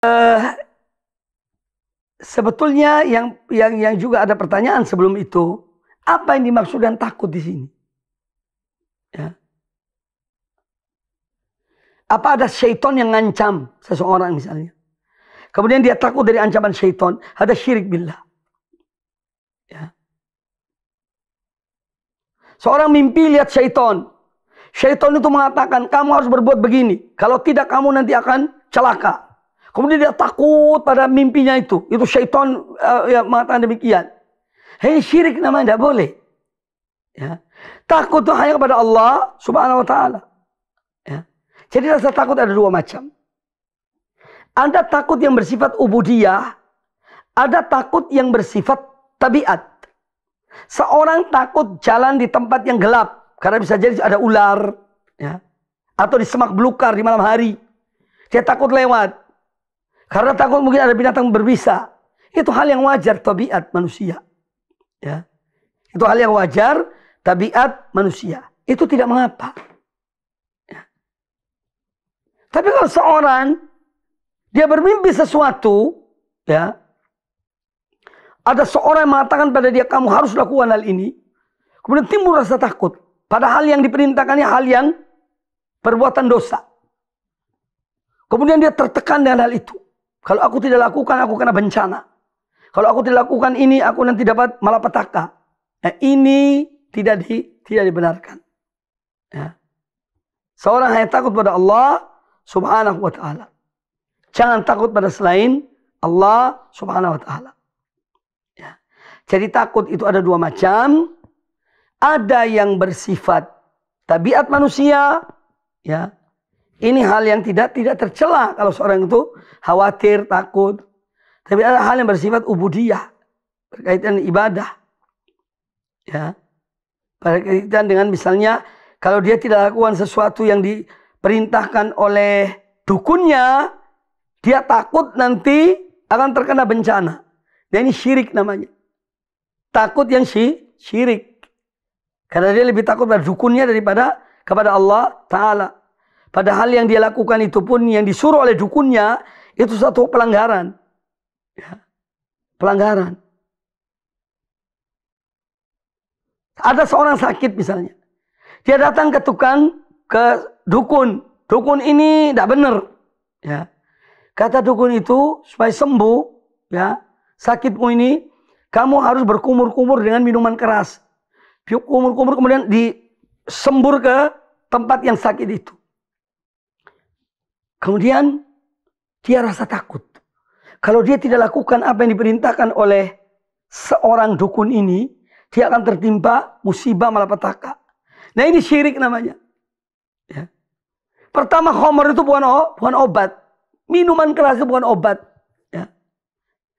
Uh, sebetulnya yang yang yang juga ada pertanyaan sebelum itu, apa yang dimaksud dan takut di sini? Ya. Apa ada syaitan yang ngancam seseorang misalnya? Kemudian dia takut dari ancaman syaitan. Ada syirik bila. Ya. Seorang mimpi lihat syaitan. Syaitan itu mengatakan, kamu harus berbuat begini. Kalau tidak, kamu nanti akan celaka. Kemudian dia takut pada mimpinya itu. Itu syaitan uh, ya, mengatakan demikian. Hei syirik namanya tidak boleh. Ya. Takut itu hanya kepada Allah subhanahu wa ta'ala. Ya. Jadi rasa takut ada dua macam. Ada takut yang bersifat ubudiyah. Ada takut yang bersifat tabiat. Seorang takut jalan di tempat yang gelap. Karena bisa jadi ada ular. Ya. Atau di semak belukar di malam hari. Dia takut lewat. Karena takut mungkin ada binatang berbisa. Itu hal yang wajar tabiat manusia. Ya. Itu hal yang wajar tabiat manusia. Itu tidak mengapa. Ya. Tapi kalau seorang dia bermimpi sesuatu, ya. Ada seorang yang mengatakan pada dia kamu harus lakukan hal ini. Kemudian timbul rasa takut. Padahal yang diperintahkannya hal yang perbuatan dosa. Kemudian dia tertekan dengan hal itu. Kalau aku tidak lakukan, aku kena bencana. Kalau aku tidak lakukan ini, aku nanti dapat malapetaka. Nah, ini tidak di, tidak dibenarkan. Ya. Seorang hanya takut pada Allah subhanahu wa ta'ala. Jangan takut pada selain Allah subhanahu wa ta'ala. Ya. Jadi takut itu ada dua macam. Ada yang bersifat tabiat manusia. ya ini hal yang tidak tidak tercela kalau seorang itu khawatir, takut. Tapi ada hal yang bersifat ubudiyah berkaitan ibadah. Ya. Berkaitan dengan misalnya kalau dia tidak lakukan sesuatu yang diperintahkan oleh dukunnya, dia takut nanti akan terkena bencana. Dan nah, ini syirik namanya. Takut yang syirik. Karena dia lebih takut pada dukunnya daripada kepada Allah Ta'ala. Padahal yang dia lakukan itu pun yang disuruh oleh dukunnya itu satu pelanggaran. Ya, pelanggaran. Ada seorang sakit misalnya. Dia datang ke tukang, ke dukun. Dukun ini tidak benar. Ya. Kata dukun itu supaya sembuh, ya sakitmu ini, kamu harus berkumur-kumur dengan minuman keras. Kumur-kumur kemudian disembur ke tempat yang sakit itu. Kemudian dia rasa takut. Kalau dia tidak lakukan apa yang diperintahkan oleh seorang dukun ini, dia akan tertimpa musibah malapetaka. Nah ini syirik namanya. Ya. Pertama homer itu bukan, bukan obat. Minuman keras itu bukan obat. Ya.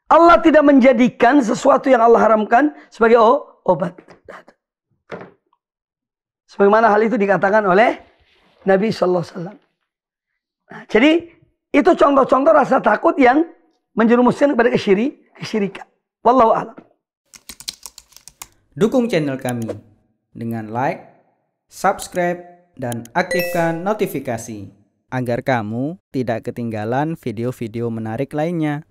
Allah tidak menjadikan sesuatu yang Allah haramkan sebagai oh, obat. Sebagaimana hal itu dikatakan oleh Nabi Shallallahu Alaihi Wasallam. Jadi itu contoh-contoh rasa takut yang menjerumuskan kepada kesyiri, kesyirikan. Wallahu a'lam. Dukung channel kami dengan like, subscribe, dan aktifkan notifikasi agar kamu tidak ketinggalan video-video menarik lainnya.